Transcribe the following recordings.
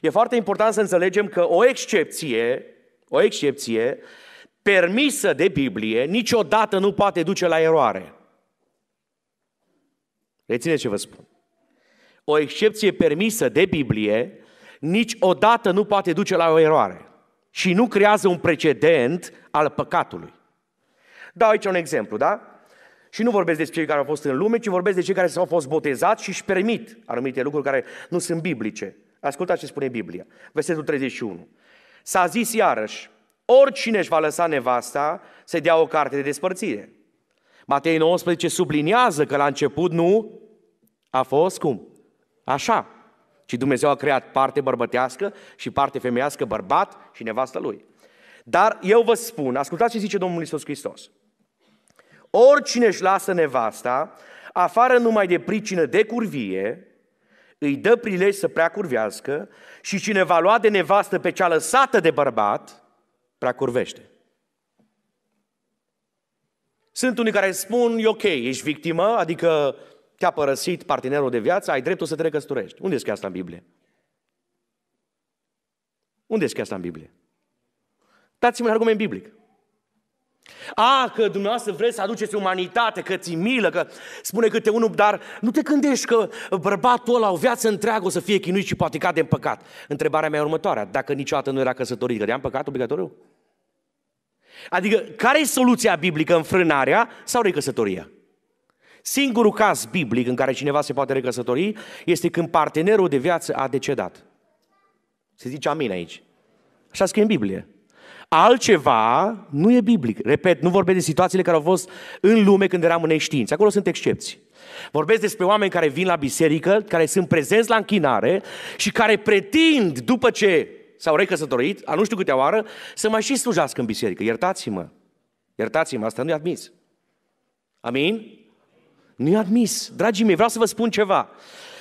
E foarte important să înțelegem că o excepție, o excepție permisă de Biblie, niciodată nu poate duce la eroare. Reține ce vă spun. O excepție permisă de Biblie niciodată nu poate duce la o eroare și nu creează un precedent al păcatului. Dau aici un exemplu, da? Și nu vorbesc despre cei care au fost în lume, ci vorbesc de cei care s-au fost botezați și își permit anumite lucruri care nu sunt biblice. Ascultați ce spune Biblia, versetul 31. S-a zis iarăși, oricine își va lăsa nevasta, se dea o carte de despărțire. Matei 19 subliniază că la început nu a fost cum? Așa. Și Dumnezeu a creat parte bărbătească și parte femeiască, bărbat și nevastă lui. Dar eu vă spun, ascultați ce zice Domnul Isus Hristos. Oricine își lasă nevasta, afară numai de pricină de curvie, îi dă prilej să prea curvească și cine va lua de nevastă pe cea lăsată de bărbat, prea curvește. Sunt unii care spun, e ok, ești victimă, adică te-a părăsit partenerul de viață, ai dreptul să te recăsătorești. Unde este asta în Biblie? Unde este asta în Biblie? Dați-mi un argument biblic. A, ah, că dumneavoastră vreți să aduceți umanitate, că ți milă, că spune câte unul, dar nu te gândești că bărbatul ăla o viață întreagă o să fie chinuit și cade de păcat. Întrebarea mea e următoarea, dacă niciodată nu era căsătorit, credeam păcat obligatoriu? Adică, care e soluția biblică, în frânarea sau recăsătoria? Singurul caz biblic în care cineva se poate recăsători este când partenerul de viață a decedat. Se zice amin aici. Așa scrie în Biblie. Altceva nu e biblic. Repet, nu vorbesc de situațiile care au fost în lume când eram în neștiință. Acolo sunt excepții. Vorbesc despre oameni care vin la biserică, care sunt prezenți la închinare și care pretind, după ce s-au recăsătorit, a nu știu câte oară, să mai și slujească în biserică. Iertați-mă. Iertați-mă, asta nu i admis. Amin? Nu i admis. Dragii mei, vreau să vă spun ceva.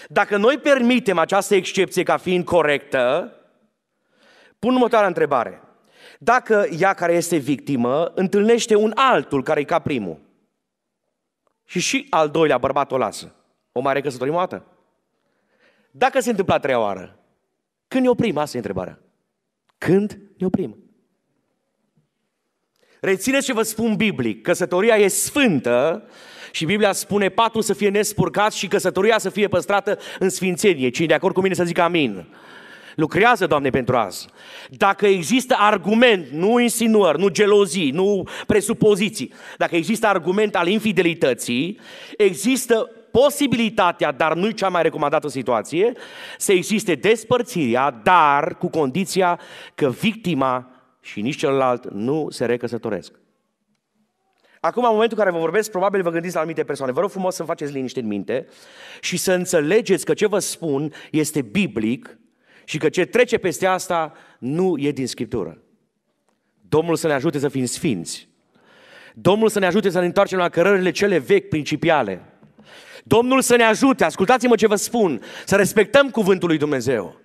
Dacă noi permitem această excepție ca fiind corectă, pun următoarea întrebare. Dacă ea care este victimă întâlnește un altul care e ca primul și și al doilea bărbat o lasă, o mai recăsătorim o dată? Dacă se întâmplă a treia oară, când ne oprim? Asta e întrebarea. Când ne oprim? Rețineți ce vă spun biblic. Căsătoria e sfântă și Biblia spune patul să fie nespurcat și căsătoria să fie păstrată în sfințenie. Cine de acord cu mine să zică amin. Lucrează, Doamne, pentru azi. Dacă există argument, nu insinuări, nu gelozii, nu presupoziții, dacă există argument al infidelității, există posibilitatea, dar nu-i cea mai recomandată situație, să existe despărțirea, dar cu condiția că victima și nici celălalt nu se recăsătoresc. Acum, în momentul în care vă vorbesc, probabil vă gândiți la anumite persoane. Vă rog frumos să-mi faceți liniște în minte și să înțelegeți că ce vă spun este biblic și că ce trece peste asta nu e din Scriptură. Domnul să ne ajute să fim sfinți. Domnul să ne ajute să ne întoarcem la cărările cele vechi, principiale. Domnul să ne ajute, ascultați-mă ce vă spun, să respectăm cuvântul lui Dumnezeu.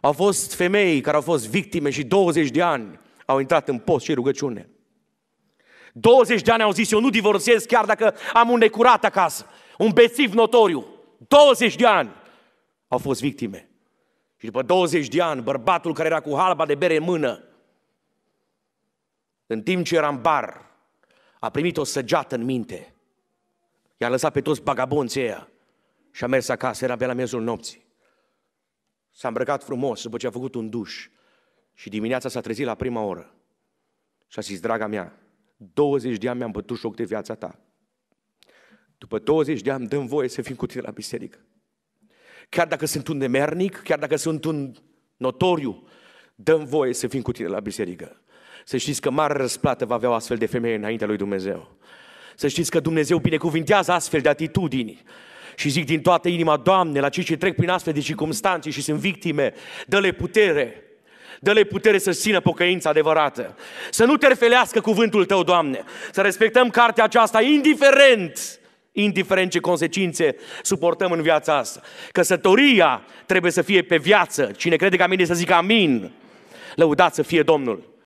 Au fost femei care au fost victime și 20 de ani au intrat în post și rugăciune. 20 de ani au zis, eu nu divorțez chiar dacă am un necurat acasă, un bețiv notoriu. 20 de ani au fost victime. Și după 20 de ani, bărbatul care era cu halba de bere în mână, în timp ce era în bar, a primit o săgeată în minte. I-a lăsat pe toți bagabonții ăia și a mers acasă, era pe la miezul nopții. S-a îmbrăcat frumos după ce a făcut un duș și dimineața s-a trezit la prima oră. Și a zis, draga mea, 20 de ani mi-am bătut șoc de viața ta. După 20 de ani dăm voie să fim cu tine la biserică chiar dacă sunt un nemernic, chiar dacă sunt un notoriu, dăm voie să fim cu tine la biserică. Să știți că mare răsplată va avea o astfel de femeie înaintea lui Dumnezeu. Să știți că Dumnezeu binecuvintează astfel de atitudini. Și zic din toată inima, Doamne, la cei ce trec prin astfel de circunstanțe și sunt victime, dă-le putere Dă-le putere să țină pocăința adevărată. Să nu terfelească cuvântul tău, Doamne. Să respectăm cartea aceasta indiferent indiferent ce consecințe suportăm în viața asta. Căsătoria trebuie să fie pe viață. Cine crede că amin să zică amin. Lăudați să fie Domnul.